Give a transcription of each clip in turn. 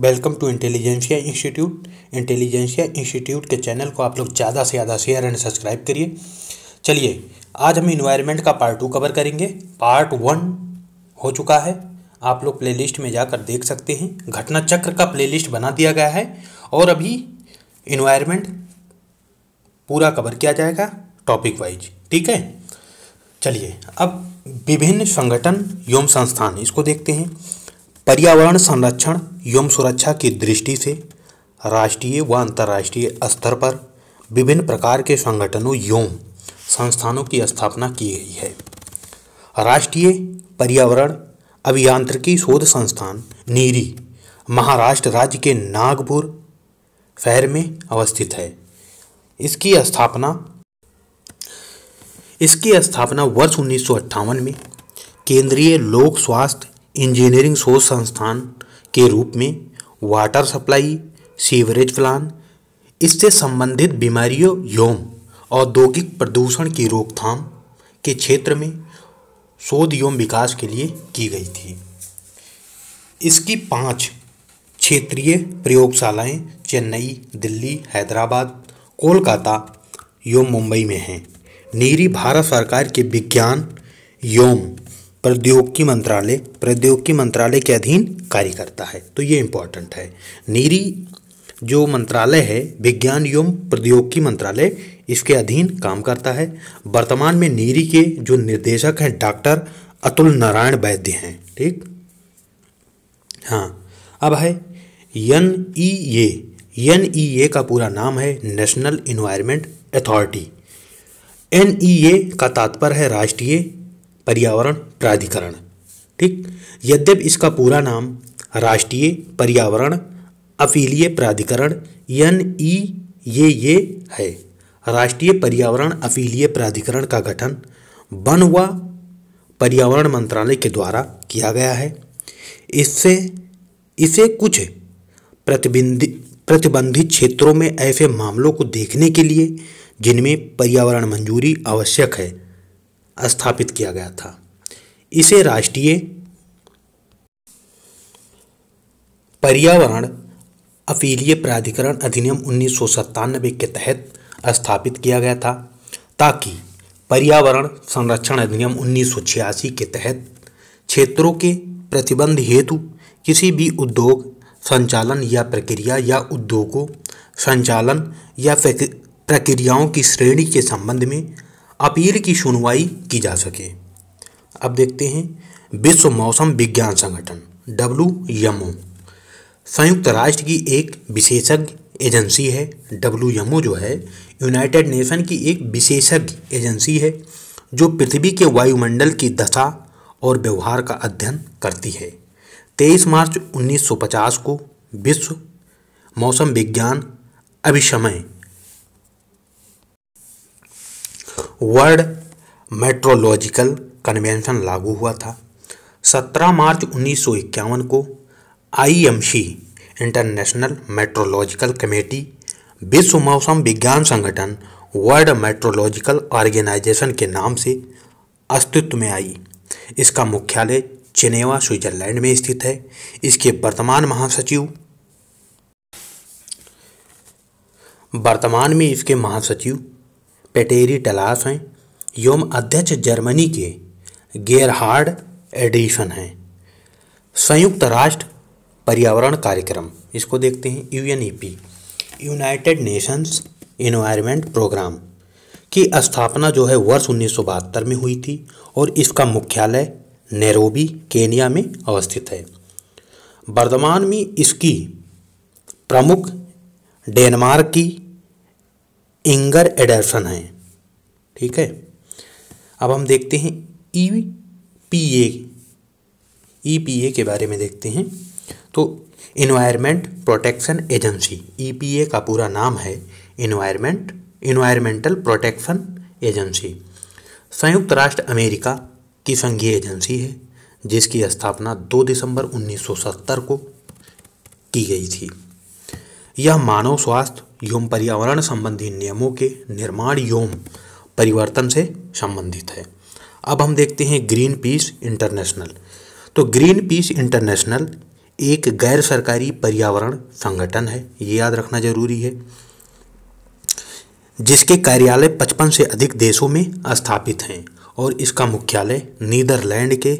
Welcome to intelligentsia institute intelligentsia institute के channel को आप लोग ज़्यादा से ज़्यादा शेयर एंड सब्सक्राइब करिए चलिए आज हम इन्वायरमेंट का पार्ट टू कवर करेंगे पार्ट वन हो चुका है आप लोग प्लेलिस्ट में जाकर देख सकते हैं घटना चक्र का प्लेलिस्ट बना दिया गया है और अभी इन्वायरमेंट पूरा कवर किया जाएगा टॉपिक वाइज ठीक है चलिए अब विभिन्न संगठन एवं संस्थान इसको देखते हैं पर्यावरण संरक्षण एवं सुरक्षा की दृष्टि से राष्ट्रीय व अंतर्राष्ट्रीय स्तर पर विभिन्न प्रकार के संगठनों एवं संस्थानों की स्थापना की गई है राष्ट्रीय पर्यावरण अभियांत्रिकी शोध संस्थान नीरी महाराष्ट्र राज्य के नागपुर शहर में अवस्थित है इसकी स्थापना इसकी स्थापना वर्ष उन्नीस में केंद्रीय लोक स्वास्थ्य इंजीनियरिंग शोध संस्थान के रूप में वाटर सप्लाई सीवरेज प्लान इससे संबंधित बीमारियों यौम औद्योगिक प्रदूषण की रोकथाम के क्षेत्र में शोध यौम विकास के लिए की गई थी इसकी पांच क्षेत्रीय प्रयोगशालाएं चेन्नई दिल्ली हैदराबाद कोलकाता एवं मुंबई में हैं नीरी भारत सरकार के विज्ञान यौम प्रौद्योगिकी मंत्रालय प्रौद्योगिकी मंत्रालय के अधीन कार्य करता है तो ये इम्पोर्टेंट है नीरी जो मंत्रालय है विज्ञान एवं प्रौद्योगिकी मंत्रालय इसके अधीन काम करता है वर्तमान में नीरी के जो निर्देशक हैं डॉक्टर अतुल नारायण वैद्य हैं ठीक हाँ अब है N E A N E A का पूरा नाम है national environment authority N E A का तात्पर्य है राष्ट्रीय पर्यावरण प्राधिकरण ठीक यद्यप इसका पूरा नाम राष्ट्रीय पर्यावरण अपीलीय प्राधिकरण एन ई ये ये है राष्ट्रीय पर्यावरण अपीलीय प्राधिकरण का गठन वन व पर्यावरण मंत्रालय के द्वारा किया गया है इससे इसे कुछ प्रतिबंधित प्रतिबंधित क्षेत्रों में ऐसे मामलों को देखने के लिए जिनमें पर्यावरण मंजूरी आवश्यक है स्थापित किया गया था इसे राष्ट्रीय पर्यावरण अपीलीय प्राधिकरण अधिनियम उन्नीस के तहत स्थापित किया गया था ताकि पर्यावरण संरक्षण अधिनियम उन्नीस के तहत क्षेत्रों के प्रतिबंध हेतु किसी भी उद्योग संचालन या प्रक्रिया या उद्योगों संचालन या प्रक्रियाओं की श्रेणी के संबंध में अपील की सुनवाई की जा सके अब देखते हैं विश्व मौसम विज्ञान संगठन डब्ल्यू संयुक्त राष्ट्र की एक विशेषज्ञ एजेंसी है डब्ल्यू जो है यूनाइटेड नेशन की एक विशेषज्ञ एजेंसी है जो पृथ्वी के वायुमंडल की दशा और व्यवहार का अध्ययन करती है 23 मार्च 1950 को विश्व मौसम विज्ञान अभिशमय वर्ल्ड मेट्रोलॉजिकल कन्वेंशन लागू हुआ था 17 मार्च उन्नीस को आईएमसी इंटरनेशनल मेट्रोलॉजिकल कमेटी विश्व मौसम विज्ञान संगठन वर्ल्ड मेट्रोलॉजिकल ऑर्गेनाइजेशन के नाम से अस्तित्व में आई इसका मुख्यालय चिनेवा स्विट्जरलैंड में स्थित है इसके वर्तमान महासचिव वर्तमान में इसके महासचिव पेटेरी टलाफ हैं योम अध्यक्ष जर्मनी के गेयरहार्ड एडिशन हैं संयुक्त राष्ट्र पर्यावरण कार्यक्रम इसको देखते हैं N united nations environment programme की स्थापना जो है वर्ष उन्नीस में हुई थी और इसका मुख्यालय नेरोबी केनिया में अवस्थित है वर्तमान में इसकी प्रमुख डेनमार्क की इंगर एडर्सन है ठीक है अब हम देखते हैं ई पी ए ई पी ए के बारे में देखते हैं तो environment protection agency E P A का पूरा नाम है इन्वायरमेंट इन्वायरमेंटल प्रोटेक्शन एजेंसी संयुक्त राष्ट्र अमेरिका की संघीय एजेंसी है जिसकी स्थापना 2 दिसंबर 1970 को की गई थी यह मानव स्वास्थ्य एवं पर्यावरण संबंधी नियमों के निर्माण एवं परिवर्तन से संबंधित है अब हम देखते हैं ग्रीन पीस इंटरनेशनल तो ग्रीन पीस इंटरनेशनल एक गैर सरकारी पर्यावरण संगठन है ये याद रखना जरूरी है जिसके कार्यालय पचपन से अधिक देशों में स्थापित हैं और इसका मुख्यालय नीदरलैंड के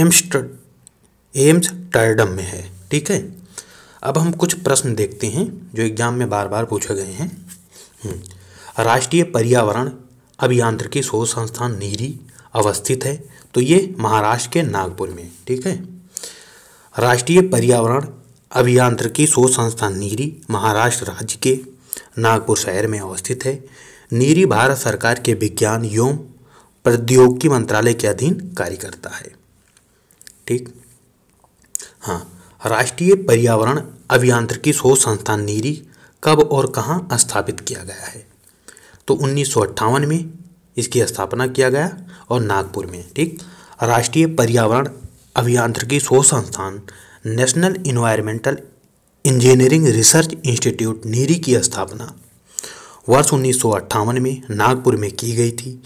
एम्स्टर एम्स टर्डम में है ठीक है अब हम कुछ प्रश्न देखते हैं जो एग्जाम में बार बार पूछे गए हैं हम्म। राष्ट्रीय पर्यावरण अभियांत्रिकी शोध संस्थान नीरी अवस्थित है तो ये महाराष्ट्र के नागपुर में ठीक है राष्ट्रीय पर्यावरण अभियांत्रिकी शोध संस्थान नीरी महाराष्ट्र राज्य के नागपुर शहर में अवस्थित है नीरी भारत सरकार के विज्ञान एवं प्रौद्योगिकी मंत्रालय के अधीन कार्य करता है ठीक हाँ राष्ट्रीय पर्यावरण अभियांत्रिकी शोध संस्थान नीरी कब और कहाँ स्थापित किया गया है तो उन्नीस में इसकी स्थापना किया गया और नागपुर में ठीक राष्ट्रीय पर्यावरण अभियांत्रिकी शोध संस्थान national environmental engineering research institute NEERI की स्थापना वर्ष उन्नीस में नागपुर में की गई थी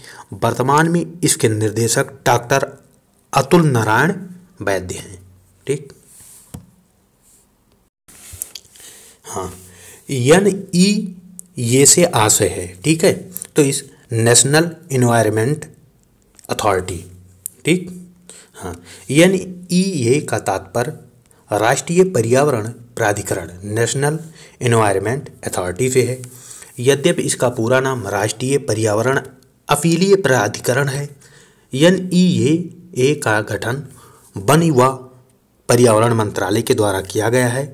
वर्तमान में इसके निर्देशक डॉक्टर अतुल नारायण वैद्य हैं ठीक हाँ यन ई ये से आशय है ठीक है तो इस नेशनल इन्वायरमेंट अथॉरिटी ठीक हाँ यन ई ये का तात्पर्य राष्ट्रीय पर्यावरण प्राधिकरण नेशनल इन्वायरमेंट अथॉरिटी से है यद्यपि इसका पूरा नाम राष्ट्रीय पर्यावरण अपीलीय प्राधिकरण है यन ई ए का गठन वन व पर्यावरण मंत्रालय के द्वारा किया गया है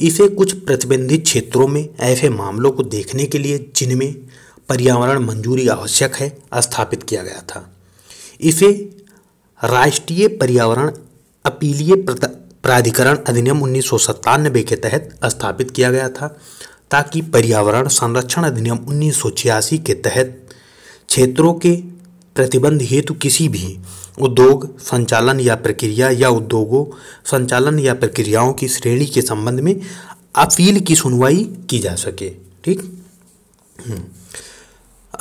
इसे कुछ प्रतिबंधित क्षेत्रों में ऐसे मामलों को देखने के लिए जिनमें पर्यावरण मंजूरी आवश्यक है स्थापित किया गया था इसे राष्ट्रीय पर्यावरण अपीलीय प्राधिकरण अधिनियम उन्नीस के तहत स्थापित किया गया था ताकि पर्यावरण संरक्षण अधिनियम उन्नीस के तहत क्षेत्रों के प्रतिबंध हेतु किसी भी उद्योग संचालन या प्रक्रिया या उद्योगों संचालन या प्रक्रियाओं की श्रेणी के संबंध में अपील की सुनवाई की जा सके ठीक हम्म।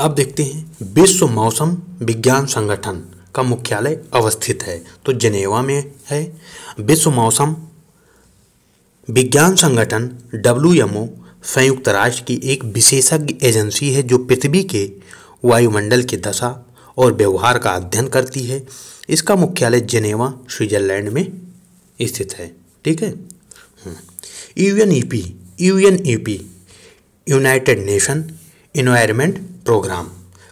अब देखते हैं विश्व मौसम विज्ञान संगठन का मुख्यालय अवस्थित है तो जनेवा में है विश्व मौसम विज्ञान संगठन डब्ल्यू संयुक्त राष्ट्र की एक विशेषज्ञ एजेंसी है जो पृथ्वी के वायुमंडल की दशा और व्यवहार का अध्ययन करती है इसका मुख्यालय जेनेवा स्विट्जरलैंड में स्थित है ठीक है हम्म। U N E P U N E P united nation environment programme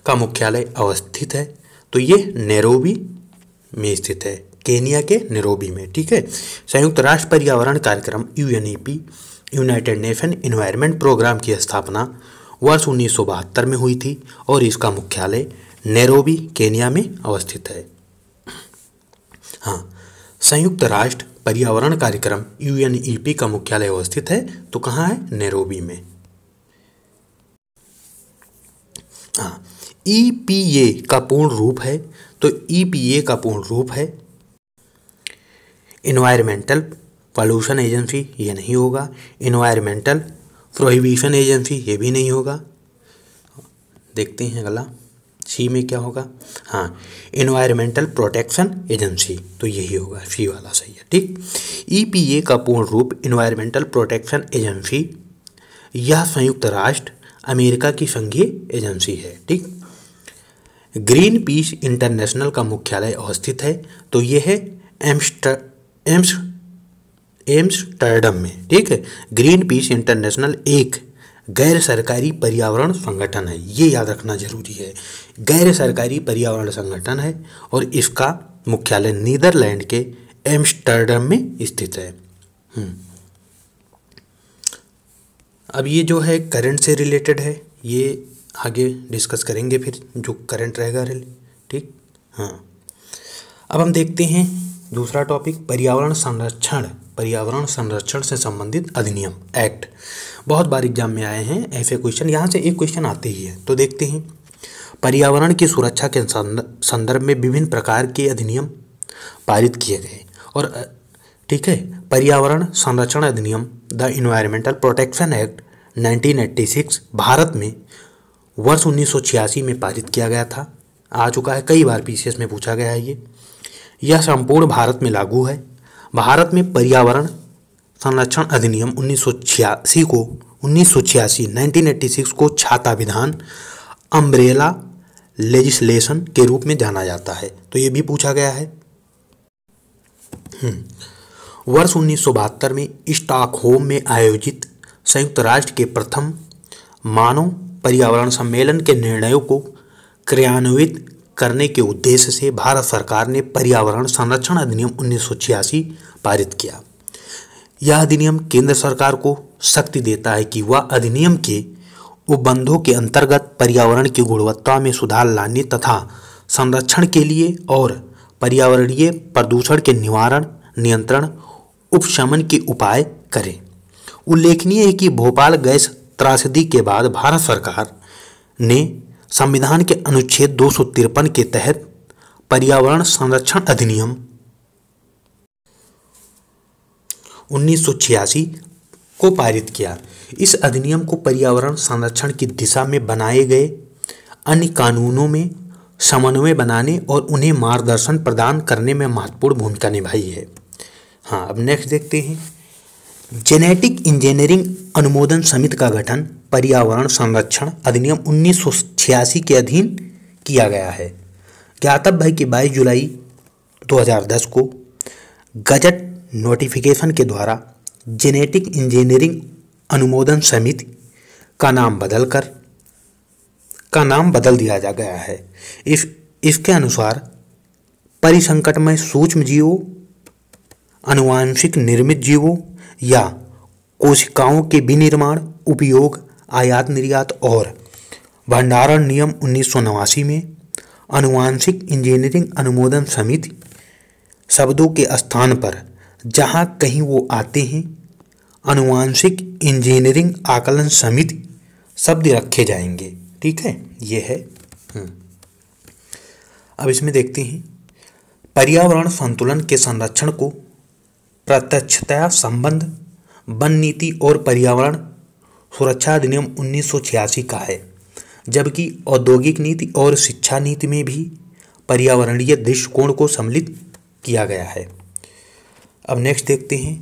का मुख्यालय अवस्थित है तो ये नेरोबी में स्थित है केनिया के नेरोबी में ठीक है संयुक्त राष्ट्र पर्यावरण कार्यक्रम U N E P united nation environment programme की स्थापना वर्ष उन्नीस में हुई थी और इसका मुख्यालय नेरोबी केनिया में अवस्थित है हाँ संयुक्त राष्ट्र पर्यावरण कार्यक्रम यू e का मुख्यालय अवस्थित है तो कहाँ है नेरोबी में हाँ ए e का पूर्ण रूप है तो ए e का पूर्ण रूप है इन्वायरमेंटल पॉल्यूशन एजेंसी ये नहीं होगा इन्वायरमेंटल प्रोहिबिशन एजेंसी ये भी नहीं होगा देखते हैं अगला सी में क्या होगा हाँ इन्वायरमेंटल प्रोटेक्शन एजेंसी तो यही होगा सी वाला सही है ठीक ईपीए e का पूर्ण रूप इन्वायरमेंटल प्रोटेक्शन एजेंसी यह संयुक्त राष्ट्र अमेरिका की संघीय एजेंसी है ठीक ग्रीन पीस इंटरनेशनल का मुख्यालय अवस्थित है तो यह है एम्स्टर एम्स एम्स्टर्डम में ठीक है ग्रीन पीस इंटरनेशनल एक गैर सरकारी पर्यावरण संगठन है ये याद रखना जरूरी है गैर सरकारी पर्यावरण संगठन है और इसका मुख्यालय नीदरलैंड के एम्स्टर्डम में स्थित है हम्म। अब ये जो है करंट से रिलेटेड है ये आगे डिस्कस करेंगे फिर जो करंट रहेगा ठीक हाँ अब हम देखते हैं दूसरा टॉपिक पर्यावरण संरक्षण पर्यावरण संरक्षण से संबंधित अधिनियम एक्ट बहुत बार एग्जाम में आए हैं ऐसे क्वेश्चन यहाँ से एक क्वेश्चन आते ही है तो देखते हैं पर्यावरण की सुरक्षा के संदर्भ में विभिन्न प्रकार के अधिनियम पारित किए गए और ठीक है पर्यावरण संरक्षण अधिनियम द इन्वायरमेंटल प्रोटेक्शन एक्ट 1986 भारत में वर्ष उन्नीस में पारित किया गया था आ चुका है कई बार पीसीएस में पूछा गया है ये यह संपूर्ण भारत में लागू है भारत में पर्यावरण संरक्षण अधिनियम उन्नीस को उन्नीस सौ को छाता विधान अम्ब्रेला लेजिस्लेशन के रूप में जाना जाता है तो ये भी पूछा गया है हम्म। वर्ष उन्नीस में स्टॉकहोम में आयोजित संयुक्त राष्ट्र के प्रथम मानव पर्यावरण सम्मेलन के निर्णयों को क्रियान्वित करने के उद्देश्य से भारत सरकार ने पर्यावरण संरक्षण अधिनियम उन्नीस पारित किया यह अधिनियम केंद्र सरकार को शक्ति देता है कि वह अधिनियम के उपबंधों के अंतर्गत पर्यावरण की गुणवत्ता में सुधार लाने तथा संरक्षण के लिए और पर्यावरणीय प्रदूषण के निवारण नियंत्रण उपशमन के उपाय करें उल्लेखनीय है कि भोपाल गैस त्रासदी के बाद भारत सरकार ने संविधान के अनुच्छेद दो के तहत पर्यावरण संरक्षण अधिनियम उन्नीस को पारित किया इस अधिनियम को पर्यावरण संरक्षण की दिशा में बनाए गए अन्य कानूनों में समन्वय बनाने और उन्हें मार्गदर्शन प्रदान करने में महत्वपूर्ण भूमिका निभाई है हाँ अब नेक्स्ट देखते हैं जेनेटिक इंजीनियरिंग अनुमोदन समिति का गठन पर्यावरण संरक्षण अधिनियम उन्नीस के अधीन किया गया है ज्ञातव्य है कि बाईस जुलाई 2010 को गजट नोटिफिकेशन के द्वारा जेनेटिक इंजीनियरिंग अनुमोदन समिति का नाम बदलकर का नाम बदल दिया जा गया है इस इसके अनुसार परिसंकटमय सूक्ष्म जीवों अनुवांशिक निर्मित जीवों या कोशिकाओं के विनिर्माण उपयोग आयात निर्यात और भंडारण नियम उन्नीस में अनुवांशिक इंजीनियरिंग अनुमोदन समिति शब्दों के स्थान पर जहाँ कहीं वो आते हैं अनुवांशिक इंजीनियरिंग आकलन समिति शब्द रखे जाएंगे ठीक है ये है हम्म। अब इसमें देखते हैं पर्यावरण संतुलन के संरक्षण को प्रत्यक्षता संबंध वन नीति और पर्यावरण सुरक्षा अधिनियम उन्नीस का है जबकि औद्योगिक नीति और शिक्षा नीति में भी पर्यावरणीय दृष्टिकोण को सम्मिलित किया गया है अब नेक्स्ट देखते हैं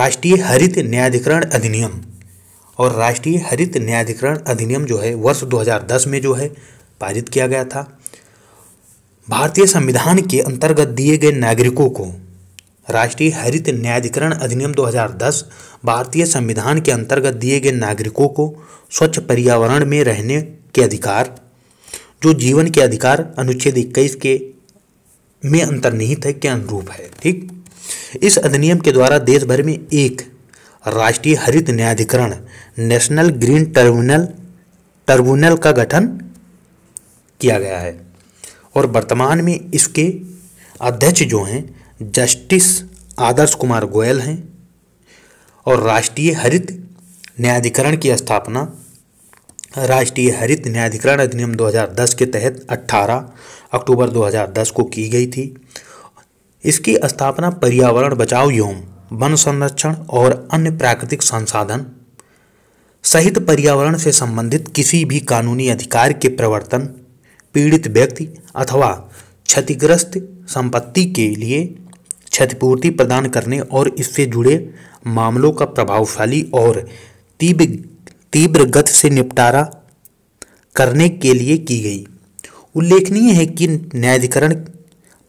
राष्ट्रीय हरित न्यायाधिकरण अधिनियम और राष्ट्रीय हरित न्यायाधिकरण अधिनियम जो है वर्ष 2010 में जो है पारित किया गया था भारतीय संविधान के अंतर्गत दिए गए नागरिकों को राष्ट्रीय हरित न्यायाधिकरण अधिनियम 2010 भारतीय संविधान के अंतर्गत दिए गए नागरिकों को स्वच्छ पर्यावरण में रहने के अधिकार जो जीवन के अधिकार अनुच्छेद इक्कीस के में अंतर्निहित है के अनुरूप है ठीक इस अधिनियम के द्वारा देश भर में एक राष्ट्रीय हरित न्यायाधिकरण नेशनल ग्रीन ट्रिब्यूनल ट्रिब्यूनल का गठन किया गया है और वर्तमान में इसके अध्यक्ष जो हैं जस्टिस आदर्श कुमार गोयल हैं और राष्ट्रीय हरित न्यायाधिकरण की स्थापना राष्ट्रीय हरित न्यायाधिकरण अधिनियम 2010 के तहत 18 अक्टूबर 2010 को की गई थी इसकी स्थापना पर्यावरण बचाव एवं वन संरक्षण और अन्य प्राकृतिक संसाधन सहित पर्यावरण से संबंधित किसी भी कानूनी अधिकार के प्रवर्तन पीड़ित व्यक्ति अथवा क्षतिग्रस्त संपत्ति के लिए क्षतिपूर्ति प्रदान करने और इससे जुड़े मामलों का प्रभावशाली और तीव्र तीव्र गति से निपटारा करने के लिए की गई उल्लेखनीय है कि न्यायाधिकरण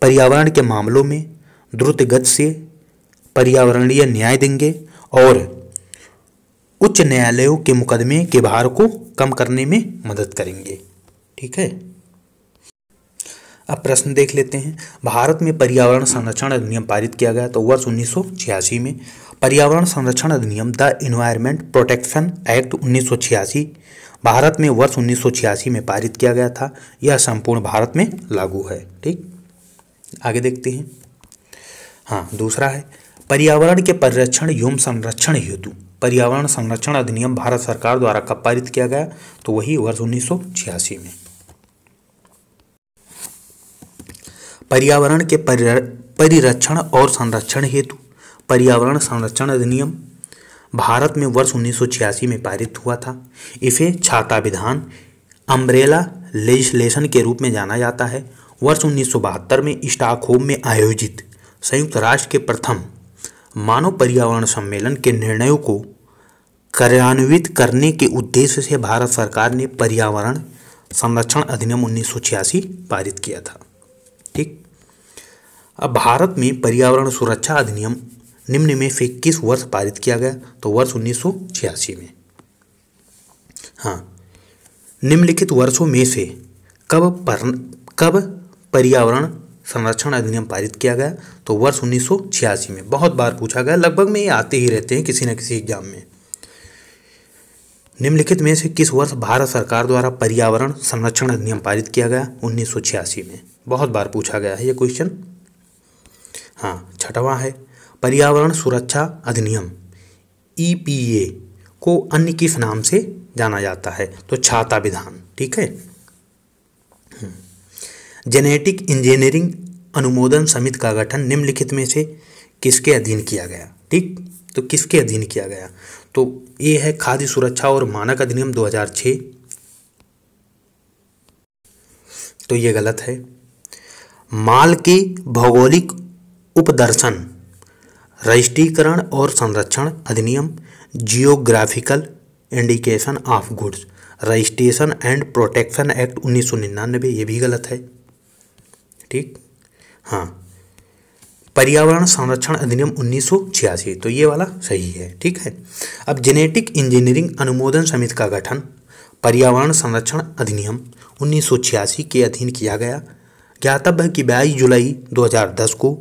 पर्यावरण के मामलों में द्रुत गति से पर्यावरणीय न्याय देंगे और उच्च न्यायालयों के मुकदमे के भार को कम करने में मदद करेंगे ठीक है अब प्रश्न देख लेते हैं भारत में पर्यावरण संरक्षण अधिनियम पारित किया गया तो वर्ष उन्नीस में पर्यावरण संरक्षण अधिनियम द इन्वायरमेंट प्रोटेक्शन एक्ट उन्नीस भारत में वर्ष उन्नीस में पारित किया गया था यह संपूर्ण भारत में लागू है ठीक आगे देखते हैं हाँ दूसरा है पर्यावरण के परिरक्षण एवं संरक्षण हेतु पर्यावरण संरक्षण अधिनियम भारत सरकार द्वारा कब पारित किया गया तो वही वर्ष उन्नीस में पर्यावरण के परिरक्षण और संरक्षण हेतु पर्यावरण संरक्षण अधिनियम भारत में वर्ष उन्नीस में पारित हुआ था इसे छाता विधान अम्ब्रेला लेजिस्लेशन के रूप में जाना जाता है वर्ष उन्नीस में स्टॉकहोम में आयोजित संयुक्त राष्ट्र के प्रथम मानव पर्यावरण सम्मेलन के निर्णयों को कार्यान्वित करने के उद्देश्य से भारत सरकार ने पर्यावरण संरक्षण अधिनियम उन्नीस पारित किया था अब भारत में पर्यावरण सुरक्षा अधिनियम निम्न में से किस वर्ष पारित किया गया तो वर्ष उन्नीस में हाँ निम्नलिखित वर्षों में से कब पर कब पर्यावरण संरक्षण अधिनियम पारित किया गया तो वर्ष उन्नीस में बहुत बार पूछा गया लगभग में ये आते ही रहते हैं किसी न किसी एग्जाम में निम्नलिखित में से किस वर्ष भारत सरकार द्वारा पर्यावरण संरक्षण अधिनियम पारित किया गया उन्नीस में बहुत बार पूछा गया है ये क्वेश्चन हाँ छठवां है पर्यावरण सुरक्षा अधिनियम ई e को अन्य किस नाम से जाना जाता है तो छाता विधान ठीक है जेनेटिक हम्म। इंजीनियरिंग अनुमोदन समिति का गठन निम्नलिखित में से किसके अधीन किया गया ठीक तो किसके अधीन किया गया तो ये है खाद्य सुरक्षा और मानक अधिनियम 2006 तो ये गलत है माल के भौगोलिक उपदर्शन रजिस्ट्रीकरण और संरक्षण अधिनियम geographical indication of goods registration and protection act 1999 ये भी गलत है ठीक हाँ पर्यावरण संरक्षण अधिनियम छियासी तो ये वाला सही है ठीक है अब जेनेटिक इंजीनियरिंग अनुमोदन समिति का गठन पर्यावरण संरक्षण अधिनियम छियासी के अधीन किया गया ज्ञातव्य है कि बाईस जुलाई 2010 को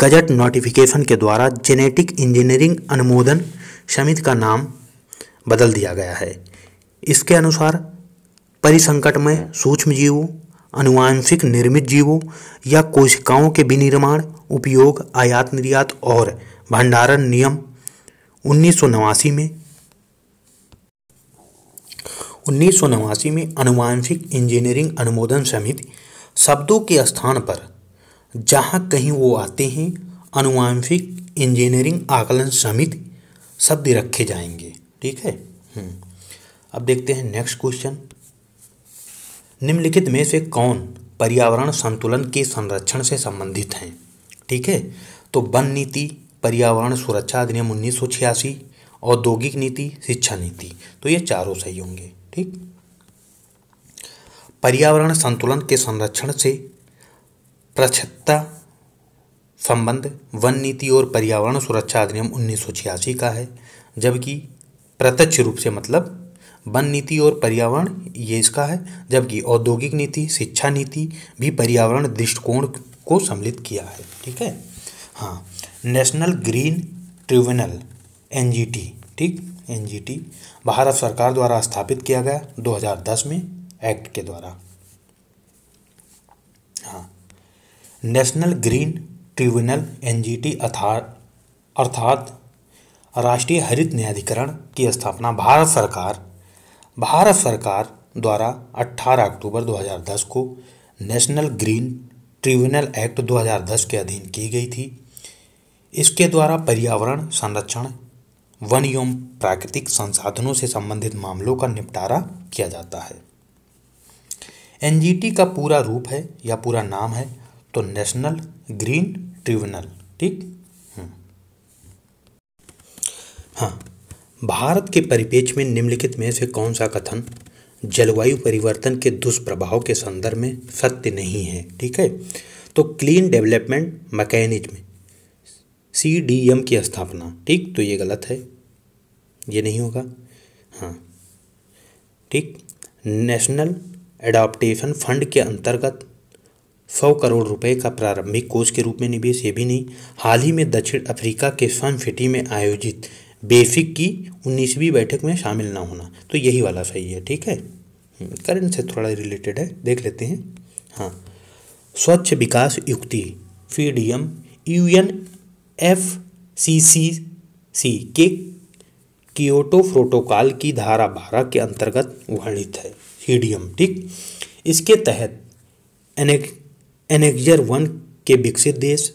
गजट नोटिफिकेशन के द्वारा जेनेटिक इंजीनियरिंग अनुमोदन समिति का नाम बदल दिया गया है इसके अनुसार परिसंकट में सूक्ष्म जीवों अनुवांशिक निर्मित जीवों या कोशिकाओं के विनिर्माण उपयोग आयात निर्यात और भंडारण नियम उन्नीस में उन्नीस में अनुवांशिक इंजीनियरिंग अनुमोदन समिति शब्दों के स्थान पर जहाँ कहीं वो आते हैं अनुवांशिक इंजीनियरिंग आकलन समिति शब्द रखे जाएंगे ठीक है हम्म। अब देखते हैं नेक्स्ट क्वेश्चन निम्नलिखित में से कौन पर्यावरण संतुलन के संरक्षण से संबंधित हैं ठीक है तो वन नीति पर्यावरण सुरक्षा अधिनियम उन्नीस सौ छियासी औद्योगिक नीति शिक्षा नीति तो ये चारों सही होंगे ठीक पर्यावरण संतुलन के संरक्षण से प्रक्षता संबंध वन नीति और पर्यावरण सुरक्षा अधिनियम उन्नीस का है जबकि प्रत्यक्ष रूप से मतलब वन नीति और पर्यावरण ये इसका है जबकि औद्योगिक नीति शिक्षा नीति भी पर्यावरण दृष्टिकोण को सम्मिलित किया है ठीक है हाँ नेशनल ग्रीन ट्रिब्यूनल एन ठीक एन भारत सरकार द्वारा स्थापित किया गया 2010 में एक्ट के द्वारा नेशनल ग्रीन ट्रिब्यूनल एनजीटी अर्थात राष्ट्रीय हरित न्यायाधिकरण की स्थापना भारत सरकार भारत सरकार द्वारा 18 अक्टूबर 2010 को नेशनल ग्रीन ट्रिब्यूनल एक्ट 2010 के अधीन की गई थी इसके द्वारा पर्यावरण संरक्षण वन एवं प्राकृतिक संसाधनों से संबंधित मामलों का निपटारा किया जाता है एनजीटी का पूरा रूप है या पूरा नाम है तो नेशनल ग्रीन ट्रिब्यूनल ठीक हम्म। हाँ भारत के परिपेक्ष में निम्नलिखित में से कौन सा कथन जलवायु परिवर्तन के दुष्प्रभाव के संदर्भ में सत्य नहीं है ठीक है तो clean development mechanism C D M की स्थापना ठीक तो ये गलत है ये नहीं होगा हाँ ठीक नेशनल एडाप्टेशन फंड के अंतर्गत सौ करोड़ रुपए का प्रारंभिक कोष के रूप में निवेश ये भी नहीं हाल ही में दक्षिण अफ्रीका के सनफिटी में आयोजित बेफिक की उन्नीसवीं बैठक में शामिल ना होना तो यही वाला सही है ठीक है करंट हम्म, से थोड़ा रिलेटेड है देख लेते हैं हाँ स्वच्छ विकास युक्ति फीडीएम U N F C C C के कियोटो प्रोटोकॉल की धारा बारह के अंतर्गत वर्णित है सी ठीक इसके तहत एनेक एनेक्जर वन के विकसित देश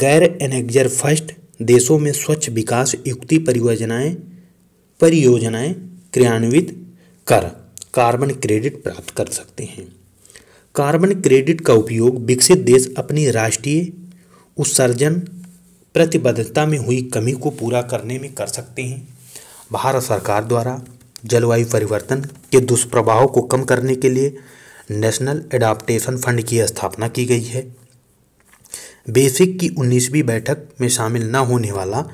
गैर एनेक्जर फर्स्ट देशों में स्वच्छ विकास युक्ति परियोजनाएं परियोजनाएं क्रियान्वित कर कार्बन क्रेडिट प्राप्त कर सकते हैं कार्बन क्रेडिट का उपयोग विकसित देश अपनी राष्ट्रीय उत्सर्जन प्रतिबद्धता में हुई कमी को पूरा करने में कर सकते हैं भारत सरकार द्वारा जलवायु परिवर्तन के दुष्प्रभाव को कम करने के लिए नेशनल एडाप्टेशन फंड की स्थापना की गई है बेसिक की उन्नीसवीं बैठक में शामिल न होने वाला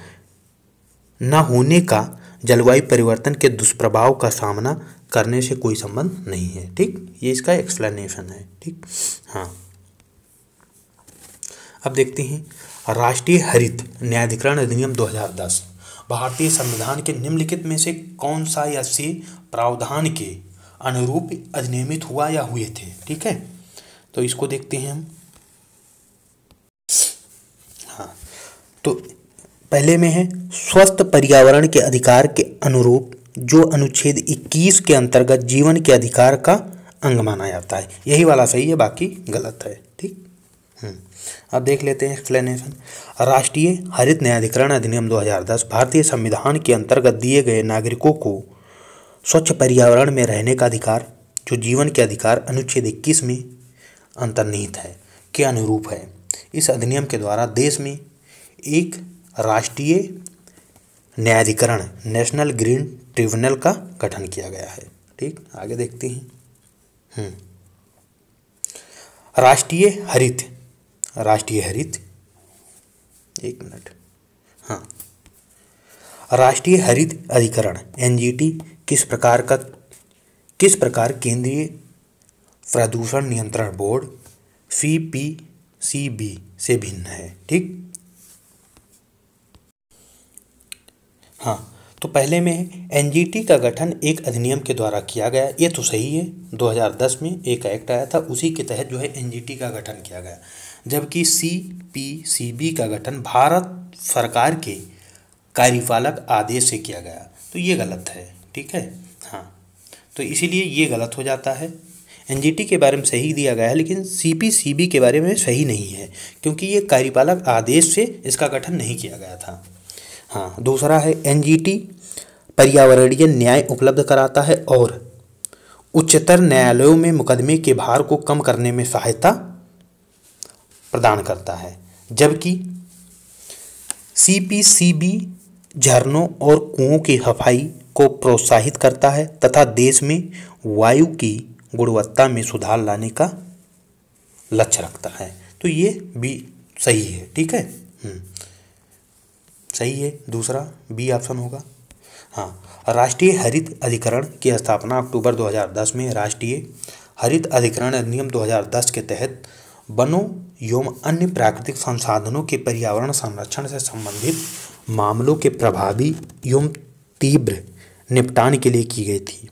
न होने का जलवायु परिवर्तन के दुष्प्रभाव का सामना करने से कोई संबंध नहीं है ठीक ये इसका एक्सप्लेनेशन है ठीक हाँ अब देखते हैं राष्ट्रीय हरित न्यायाधिकरण अधिनियम 2010 भारतीय संविधान के निम्नलिखित में से कौन सा या से प्रावधान के अनुरूप अधिनियमित हुआ या हुए थे ठीक है तो इसको देखते हैं हम हाँ तो पहले में है स्वस्थ पर्यावरण के अधिकार के अनुरूप जो अनुच्छेद 21 के अंतर्गत जीवन के अधिकार का अंग माना जाता है यही वाला सही है बाकी गलत है ठीक हम्म, अब देख लेते हैं एक्सप्लेनेशन राष्ट्रीय हरित न्यायाधिकरण अधिनियम 2010 भारतीय संविधान के अंतर्गत दिए गए नागरिकों को स्वच्छ पर्यावरण में रहने का अधिकार जो जीवन के अधिकार अनुच्छेद इक्कीस में अंतर्निहित है के अनुरूप है इस अधिनियम के द्वारा देश में एक राष्ट्रीय न्यायाधिकरण नेशनल ग्रीन ट्रिब्यूनल का गठन किया गया है ठीक आगे देखते हैं हम्म। राष्ट्रीय हरित राष्ट्रीय हरित एक मिनट हाँ राष्ट्रीय हरित अधिकरण एन जी टी किस प्रकार का किस प्रकार केंद्रीय प्रदूषण नियंत्रण board C P C B से भिन्न है ठीक हाँ तो पहले में टी का गठन एक अधिनियम के द्वारा किया गया ये तो सही है 2010 में एक एक्ट आया था उसी के तहत जो है टी का गठन किया गया जबकि सी पी सी बी का गठन भारत सरकार के कार्यपालक आदेश से किया गया तो ये गलत है ठीक है हाँ तो इसीलिए ये गलत हो जाता है एन के बारे में सही दिया गया है लेकिन सी के बारे में सही नहीं है क्योंकि ये कार्यपालक आदेश से इसका गठन नहीं किया गया था हाँ दूसरा है एन पर्यावरणीय न्याय उपलब्ध कराता है और उच्चतर न्यायालयों में मुकदमे के भार को कम करने में सहायता प्रदान करता है जबकि सी पी सी बी झरनों और कुओं की सफाई को प्रोत्साहित करता है तथा देश में वायु की गुणवत्ता में सुधार लाने का लक्ष्य रखता है तो ये भी सही है ठीक है हम्म। सही है दूसरा बी ऑप्शन होगा हाँ राष्ट्रीय हरित अधिकरण की स्थापना अक्टूबर 2010 में राष्ट्रीय हरित अधिकरण अधिनियम 2010 के तहत वनों एवं अन्य प्राकृतिक संसाधनों के पर्यावरण संरक्षण से संबंधित मामलों के प्रभावी एवं तीव्र निपटान के लिए की गई थी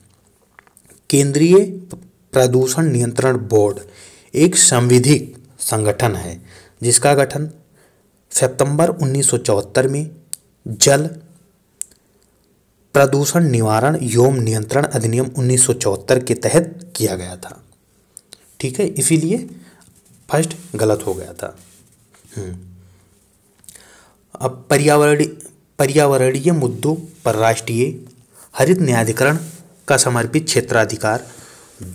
केंद्रीय प्रदूषण नियंत्रण बोर्ड एक संविधिक संगठन है जिसका गठन सितंबर 1974 में जल प्रदूषण निवारण यौम नियंत्रण अधिनियम 1974 के तहत किया गया था ठीक है इसीलिए फर्स्ट गलत हो गया था हम्म। अब पर्यावरण पर्यावरणीय मुद्दों पर राष्ट्रीय हरित न्यायाधिकरण का समर्पित क्षेत्राधिकार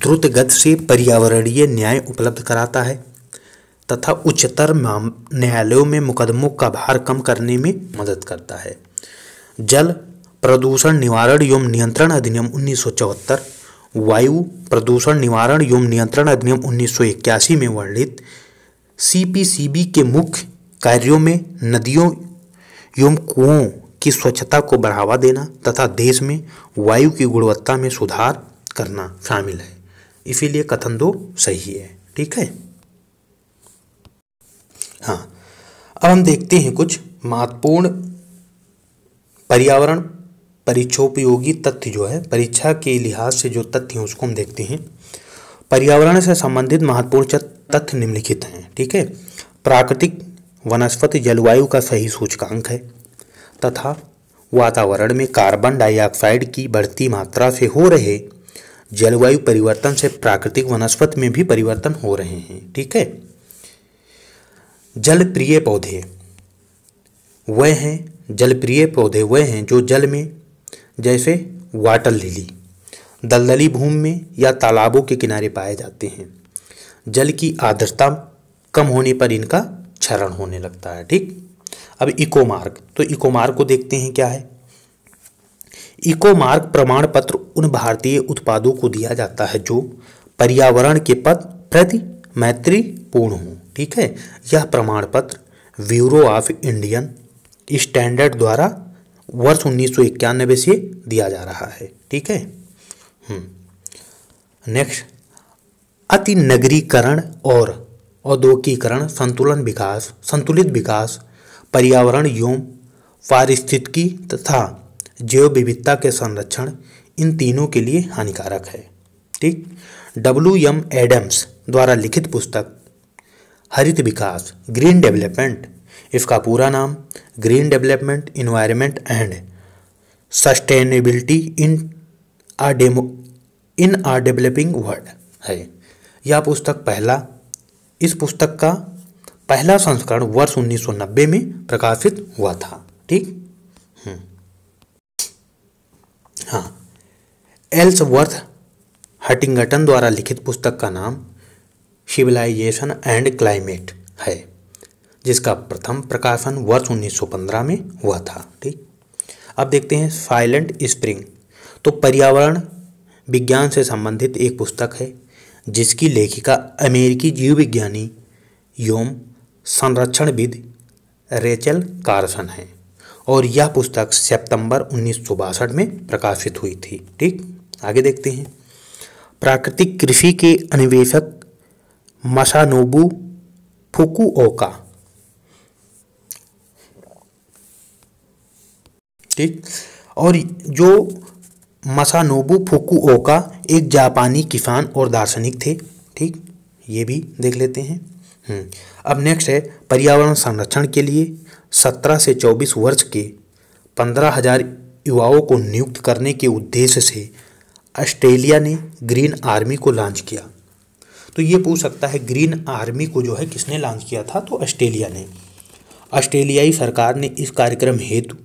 द्रुत गति से पर्यावरणीय न्याय उपलब्ध कराता है तथा उच्चतर न्यायालयों में मुकदमों का भार कम करने में मदद करता है जल प्रदूषण निवारण एवं नियंत्रण अधिनियम उन्नीस वायु प्रदूषण निवारण एवं नियंत्रण अधिनियम उन्नीस में वर्णित सीपीसीबी के मुख्य कार्यों में नदियों एवं कुओं की स्वच्छता को बढ़ावा देना तथा देश में वायु की गुणवत्ता में सुधार करना शामिल है इसीलिए कथन दो सही है ठीक है हाँ अब हम देखते हैं कुछ महत्वपूर्ण पर्यावरण परीक्षोपयोगी तथ्य जो है परीक्षा के लिहाज से जो तथ्य हैं उसको हम देखते हैं पर्यावरण से संबंधित महत्वपूर्ण तथ्य निम्नलिखित हैं ठीक है प्राकृतिक वनस्पति जलवायु का सही सूचकांक है तथा वातावरण में कार्बन डाइऑक्साइड की बढ़ती मात्रा से हो रहे जलवायु परिवर्तन से प्राकृतिक वनस्पति में भी परिवर्तन हो रहे हैं ठीक है जल प्रिय पौधे वह हैं जल प्रिय पौधे वह हैं जो जल में जैसे वाटर लिली दलदली भूमि में या तालाबों के किनारे पाए जाते हैं जल की आर्द्रता कम होने पर इनका क्षरण होने लगता है ठीक अब इको मार्क तो इको मार्क को देखते हैं क्या है इको मार्क प्रमाण पत्र उन भारतीय उत्पादों को दिया जाता है जो पर्यावरण के पद प्रति मैत्रीपूर्ण हो ठीक है यह प्रमाण पत्र ब्यूरो ऑफ इंडियन स्टैंडर्ड द्वारा वर्ष उन्नीस से दिया जा रहा है ठीक है नेक्स्ट हम्म। अति नगरीकरण और औद्योगिकरण संतुलन विकास संतुलित विकास पर्यावरण यौम पारिस्थितिकी तथा जैव विविधता के संरक्षण इन तीनों के लिए हानिकारक है ठीक डब्ल्यू एम एडम्स द्वारा लिखित पुस्तक हरित विकास ग्रीन डेवलपमेंट इसका पूरा नाम green development environment and sustainability in a demo in a developing world है यह पुस्तक पहला इस पुस्तक का पहला संस्करण वर्ष 1990 में प्रकाशित हुआ था ठीक हम्म। हाँ एल्स वर्थ हटिंगटन द्वारा लिखित पुस्तक का नाम सिविलाइजेशन एंड क्लाइमेट है जिसका प्रथम प्रकाशन वर्ष 1915 में हुआ था ठीक अब देखते हैं साइलेंट स्प्रिंग तो पर्यावरण विज्ञान से संबंधित एक पुस्तक है जिसकी लेखिका अमेरिकी जीव विज्ञानी योम संरक्षणविद रेचल कार्सन हैं और यह पुस्तक सितंबर उन्नीस में प्रकाशित हुई थी ठीक आगे देखते हैं प्राकृतिक कृषि के अन्वेषक मसानोबू फुकुओका ठीक और जो मसानोबू फुकुओका एक जापानी किसान और दार्शनिक थे ठीक ये भी देख लेते हैं हम्म। अब नेक्स्ट है पर्यावरण संरक्षण के लिए सत्रह से चौबीस वर्ष के पंद्रह हजार युवाओं को नियुक्त करने के उद्देश्य से ऑस्ट्रेलिया ने ग्रीन आर्मी को लॉन्च किया तो ये पूछ सकता है ग्रीन आर्मी को जो है किसने लॉन्च किया था तो ऑस्ट्रेलिया ने ऑस्ट्रेलियाई सरकार ने इस कार्यक्रम हेतु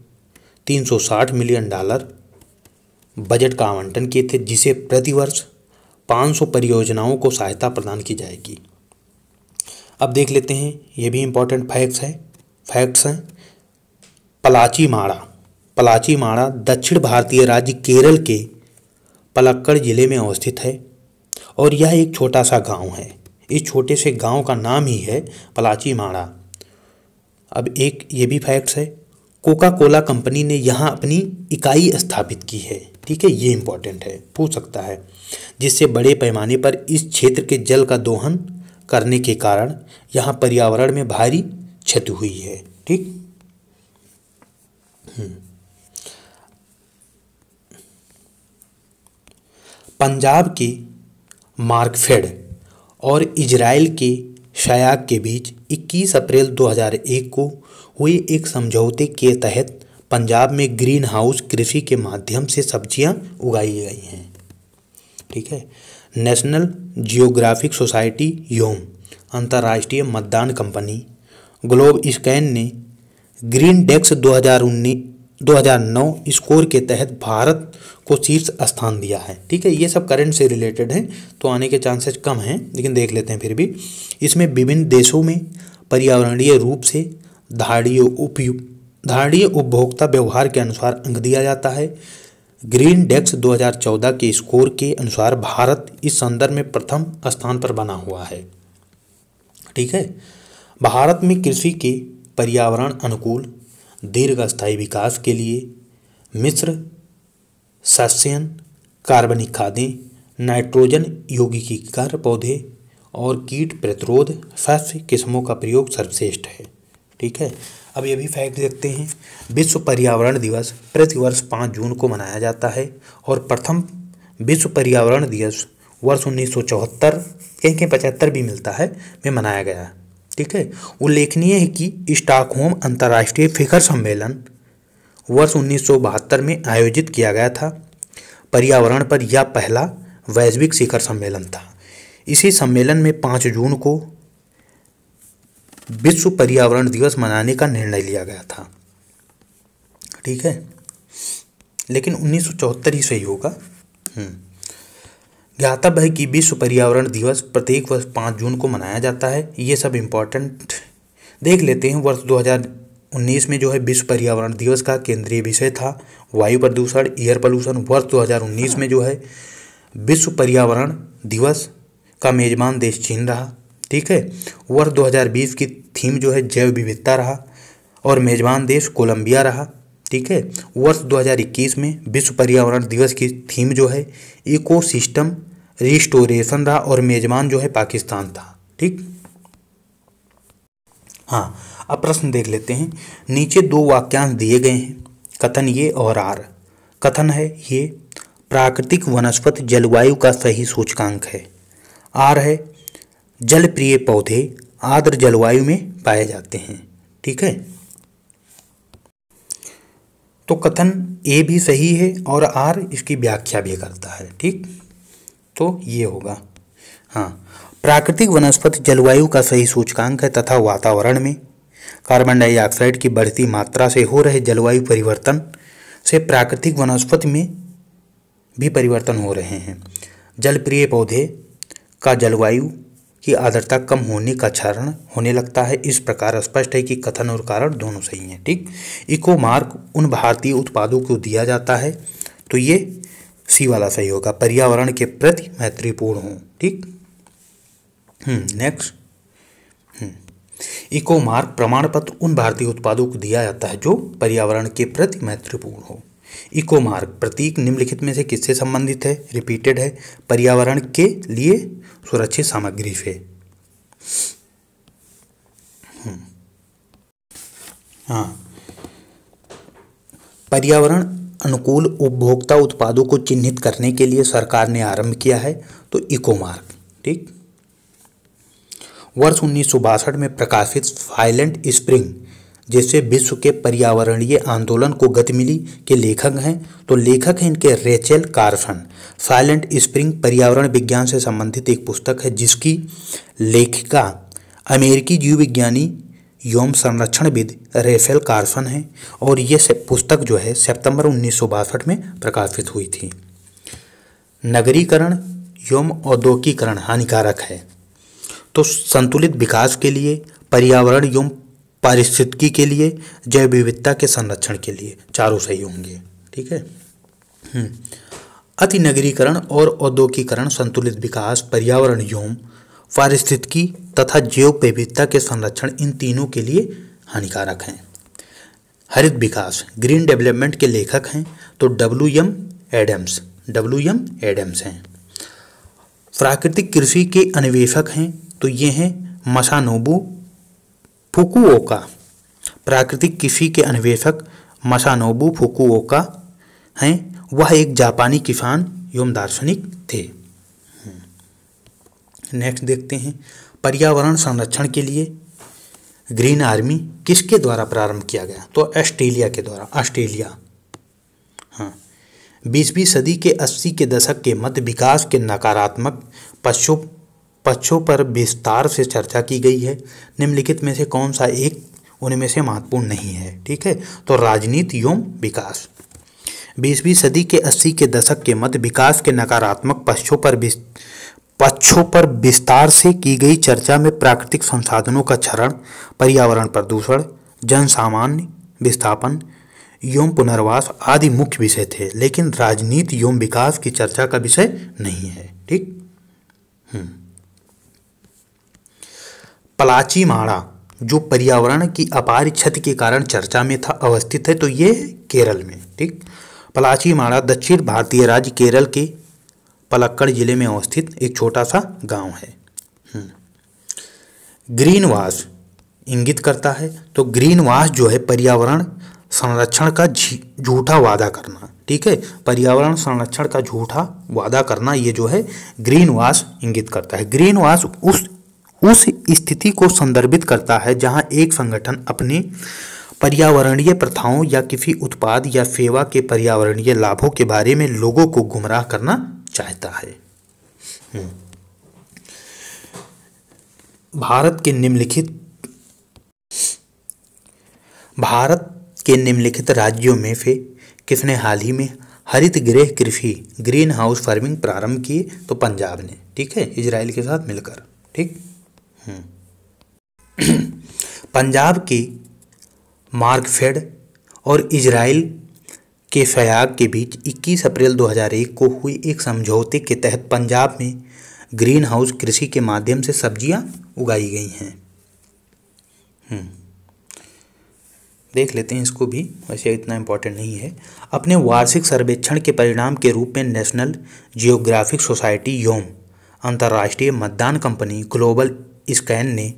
360 मिलियन डॉलर बजट का आवंटन किए थे जिसे प्रतिवर्ष 500 परियोजनाओं को सहायता प्रदान की जाएगी अब देख लेते हैं ये भी इम्पोर्टेंट फैक्ट्स है फैक्ट्स हैं पलाची माड़ा पलाची माड़ा दक्षिण भारतीय राज्य केरल के पलक्कड़ ज़िले में अवस्थित है और यह एक छोटा सा गांव है इस छोटे से गांव का नाम ही है पलाची माड़ा अब एक ये भी फैक्ट्स है कोका कोला कंपनी ने यहाँ अपनी इकाई स्थापित की है ठीक है ये इम्पोर्टेंट है पूछ सकता है जिससे बड़े पैमाने पर इस क्षेत्र के जल का दोहन करने के कारण यहाँ पर्यावरण में भारी क्षति हुई है ठीक हम्म। पंजाब के मार्कफेड और इजराइल के शयाक के बीच 21 अप्रैल 2001 को हुए एक समझौते के तहत पंजाब में ग्रीन हाउस कृषि के माध्यम से सब्जियां उगाई गई हैं ठीक है नेशनल जियोग्राफिक सोसाइटी योम अंतर्राष्ट्रीय मतदान कंपनी ग्लोब स्कैन ने ग्रीन दो 2019 2009 स्कोर के तहत भारत को शीर्ष स्थान दिया है ठीक है ये सब करंट से रिलेटेड हैं तो आने के चांसेस कम हैं लेकिन देख लेते हैं फिर भी इसमें विभिन्न देशों में पर्यावरणीय रूप से धारणीय उपयुक्त धारणीय उपभोक्ता व्यवहार के अनुसार अंक दिया जाता है ग्रीन डेक्स 2014 के स्कोर के अनुसार भारत इस संदर्भ में प्रथम स्थान पर बना हुआ है ठीक है भारत में कृषि के पर्यावरण अनुकूल दीर्घ स्थायी विकास के लिए मिश्र सस्यन कार्बनिक खादें नाइट्रोजन कर पौधे और कीट प्रतिरोध सस्य किस्मों का प्रयोग सर्वश्रेष्ठ है ठीक है अब ये भी फैक्ट देखते हैं विश्व पर्यावरण दिवस प्रतिवर्ष पाँच जून को मनाया जाता है और प्रथम विश्व पर्यावरण दिवस वर्ष उन्नीस सौ चौहत्तर कहीं कहीं पचहत्तर भी मिलता है में मनाया गया ठीक है उल्लेखनीय है कि स्टॉकहोम अंतर्राष्ट्रीय फिकर सम्मेलन वर्ष उन्नीस में आयोजित किया गया था पर्यावरण पर यह पहला वैश्विक शिखर सम्मेलन था इसी सम्मेलन में पाँच जून को विश्व पर्यावरण दिवस मनाने का निर्णय लिया गया था ठीक है लेकिन उन्नीस सौ चौहत्तर ही सही होगा हम्म। ज्ञातव्य है कि विश्व पर्यावरण दिवस प्रत्येक वर्ष पाँच जून को मनाया जाता है ये सब इम्पोर्टेंट देख लेते हैं वर्ष 2019 में जो है विश्व पर्यावरण दिवस का केंद्रीय विषय था वायु प्रदूषण एयर पोल्यूशन वर्ष 2019 में जो है विश्व पर्यावरण दिवस का मेजबान देश चीन रहा ठीक है वर्ष 2020 की थीम जो है जैव विविधता रहा और मेज़बान देश कोलंबिया रहा ठीक है वर्ष 2021 में विश्व पर्यावरण दिवस की थीम जो है इकोसिस्टम रिस्टोरेशन रहा और मेज़बान जो है पाकिस्तान था ठीक हाँ अब प्रश्न देख लेते हैं नीचे दो वाक्यांश दिए गए हैं कथन ये और आर कथन है ये प्राकृतिक वनस्पति जलवायु का सही सूचकांक है आर है जल प्रिय पौधे आर्द्र जलवायु में पाए जाते हैं ठीक है तो कथन ए भी सही है और आर इसकी व्याख्या भी करता है ठीक तो ये होगा हाँ प्राकृतिक वनस्पति जलवायु का सही सूचकांक है तथा वातावरण में कार्बन डाइऑक्साइड की बढ़ती मात्रा से हो रहे जलवायु परिवर्तन से प्राकृतिक वनस्पति में भी परिवर्तन हो रहे हैं जलप्रिय पौधे का जलवायु की आर्द्रता कम होने का क्षरण होने लगता है इस प्रकार स्पष्ट है कि कथन और कारण दोनों सही हैं ठीक इको मार्क उन भारतीय उत्पादों को दिया जाता है तो ये सी वाला सही होगा पर्यावरण के प्रति मैत्रीपूर्ण हो ठीक next hmm, hmm, eco mark प्रमाण पत्र उन भारतीय उत्पादों को दिया जाता है जो पर्यावरण के प्रति मैत्रीपूर्ण हो इको प्रतीक निम्नलिखित में से किससे संबंधित है रिपीटेड है पर्यावरण के लिए सुरक्षित सामग्री से हम्म। हाँ पर्यावरण अनुकूल उपभोक्ता उत्पादों को चिन्हित करने के लिए सरकार ने आरंभ किया है तो इको ठीक वर्ष उन्नीस में प्रकाशित साइलेंट स्प्रिंग जैसे विश्व के पर्यावरणीय आंदोलन को गति मिली के लेखक हैं तो लेखक हैं इनके रेचेल कार्सन साइलेंट स्प्रिंग पर्यावरण विज्ञान से संबंधित एक पुस्तक है जिसकी लेखिका अमेरिकी जीव विज्ञानी यौम संरक्षणविद रेफेल कार्सन हैं और ये पुस्तक जो है सितंबर उन्नीस में प्रकाशित हुई थी नगरीकरण यौम औद्योगिकरण हानिकारक है तो संतुलित विकास के लिए पर्यावरण यौम पारिस्थितिकी के लिए जैव विविधता के संरक्षण के लिए चारों सही होंगे ठीक है हम्म। अति नगरीकरण और औद्योगिकरण संतुलित विकास पर्यावरण यौम पारिस्थितिकी तथा जैव विविधता के संरक्षण इन तीनों के लिए हानिकारक हैं हरित विकास ग्रीन डेवलपमेंट के लेखक हैं तो W M Adams W M Adams हैं प्राकृतिक कृषि के अन्वेषक हैं तो ये हैं मसानोबू फुकुओका प्राकृतिक कृषि के अन्वेषक मसानोबू फुकुओका हैं वह एक जापानी किसान एवं दार्शनिक थे नेक्स्ट हम्म। देखते हैं पर्यावरण संरक्षण के लिए ग्रीन आर्मी किसके द्वारा प्रारंभ किया गया तो ऑस्ट्रेलिया के द्वारा ऑस्ट्रेलिया हाँ बीसवीं सदी के अस्सी के दशक के मध्य विकास के नकारात्मक पशु पक्षों पर विस्तार से चर्चा की गई है निम्नलिखित में से कौन सा एक उनमें से महत्वपूर्ण नहीं है ठीक है तो राजनीति एवं विकास बीसवीं सदी के अस्सी के दशक के मध्य विकास के नकारात्मक पक्षों पर पक्षों पर विस्तार से की गई चर्चा में प्राकृतिक संसाधनों का क्षरण पर्यावरण प्रदूषण जन सामान्य विस्थापन एवं पुनर्वास आदि मुख्य विषय थे लेकिन राजनीति एवं विकास की चर्चा का विषय नहीं है ठीक पलाची माड़ा जो पर्यावरण की अपार क्षति के कारण चर्चा में था अवस्थित है तो ये केरल में ठीक पलाची माड़ा दक्षिण भारतीय राज्य केरल के पलक्कड़ जिले में अवस्थित एक छोटा सा गांव है हम्म। ग्रीन वाश इंगित करता है तो ग्रीन वाश जो है पर्यावरण संरक्षण का झूठा वादा करना ठीक है पर्यावरण संरक्षण का झूठा वादा करना ये जो है ग्रीन वाश इंगित करता है ग्रीन वाश उस उस स्थिति को संदर्भित करता है जहां एक संगठन अपने पर्यावरणीय प्रथाओं या किसी उत्पाद या सेवा के पर्यावरणीय लाभों के बारे में लोगों को गुमराह करना चाहता है हम्म। भारत के निम्नलिखित भारत के निम्नलिखित राज्यों में से किसने हाल ही में हरित गृह कृषि ग्रीन हाउस फार्मिंग प्रारंभ की तो पंजाब ने ठीक है इसराइल के साथ मिलकर ठीक हम्म। पंजाब के मार्कफेड और इजराइल के फयाग के बीच 21 अप्रैल 2001 को हुई एक समझौते के तहत पंजाब में ग्रीन हाउस कृषि के माध्यम से सब्जियां उगाई गई हैं हम्म। देख लेते हैं इसको भी वैसे इतना इम्पोर्टेंट नहीं है अपने वार्षिक सर्वेक्षण के परिणाम के रूप में नेशनल जियोग्राफिक सोसाइटी योम अंतर्राष्ट्रीय मतदान कंपनी ग्लोबल स्कैन ने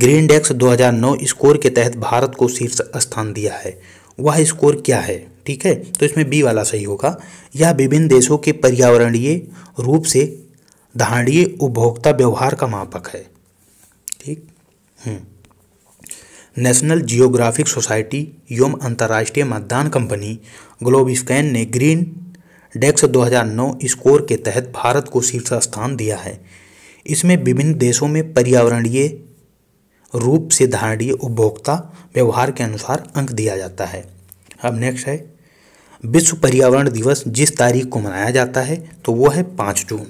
ग्रीन डेक्स 2009 स्कोर के तहत भारत को शीर्ष स्थान दिया है वह स्कोर क्या है ठीक है तो इसमें बी वाला सही होगा यह विभिन्न देशों के पर्यावरणीय रूप से धारणीय उपभोक्ता व्यवहार का मापक है ठीक हम्म। नेशनल जियोग्राफिक सोसाइटी एवं अंतर्राष्ट्रीय मतदान कंपनी ग्लोब स्कैन ने ग्रीन डेक्स 2009 स्कोर के तहत भारत को शीर्ष स्थान दिया है इसमें विभिन्न देशों में पर्यावरणीय रूप से धारणीय उपभोक्ता व्यवहार के अनुसार अंक दिया जाता है अब नेक्स्ट है विश्व पर्यावरण दिवस जिस तारीख को मनाया जाता है तो वो है पाँच जून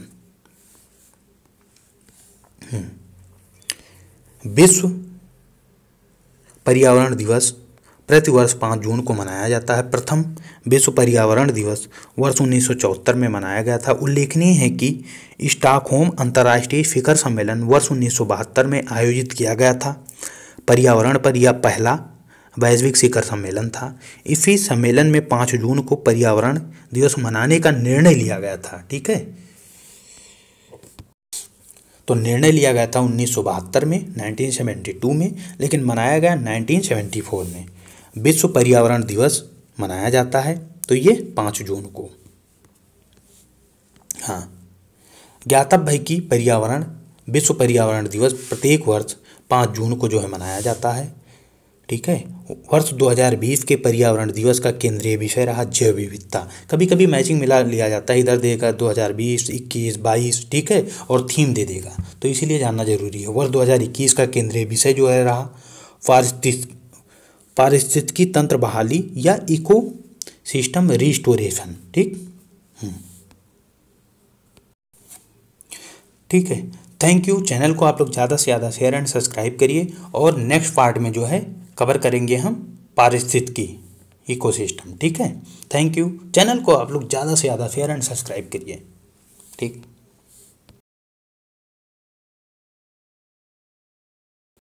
हम्म। विश्व पर्यावरण दिवस प्रतिवर्ष पाँच जून को मनाया जाता है प्रथम विश्व पर्यावरण दिवस वर्ष 1974 में मनाया गया था उल्लेखनीय है कि स्टॉकहोम अंतर्राष्ट्रीय शिखर सम्मेलन वर्ष उन्नीस में आयोजित किया गया था पर्यावरण पर यह पहला वैश्विक शिखर सम्मेलन था इसी सम्मेलन में पाँच जून को पर्यावरण दिवस मनाने का निर्णय लिया गया था ठीक है तो निर्णय लिया गया था उन्नीस में 1972 में लेकिन मनाया गया 1974 में विश्व पर्यावरण दिवस मनाया जाता है तो ये पाँच जून को हाँ ज्ञातव्य है कि पर्यावरण विश्व पर्यावरण दिवस प्रत्येक वर्ष पाँच जून को जो है मनाया जाता है ठीक है वर्ष 2020 के पर्यावरण दिवस का केंद्रीय विषय रहा जैव विविधता कभी कभी मैचिंग मिला लिया जाता है इधर देगा 2020, 21, 22 ठीक है और थीम दे देगा तो इसीलिए जानना जरूरी है वर्ष 2021 का केंद्रीय विषय जो है रहा फारिस्टिक पारिस्थितिकी तंत्र बहाली या इको सिस्टम रिस्टोरेशन ठीक हम्म। ठीक है थैंक यू चैनल को आप लोग ज़्यादा से ज़्यादा शेयर एंड सब्सक्राइब करिए और नेक्स्ट पार्ट में जो है कवर करेंगे हम पारिस्थितिकी इकोसिस्टम ठीक है थैंक यू चैनल को आप लोग ज़्यादा से ज़्यादा शेयर एंड सब्सक्राइब करिए ठीक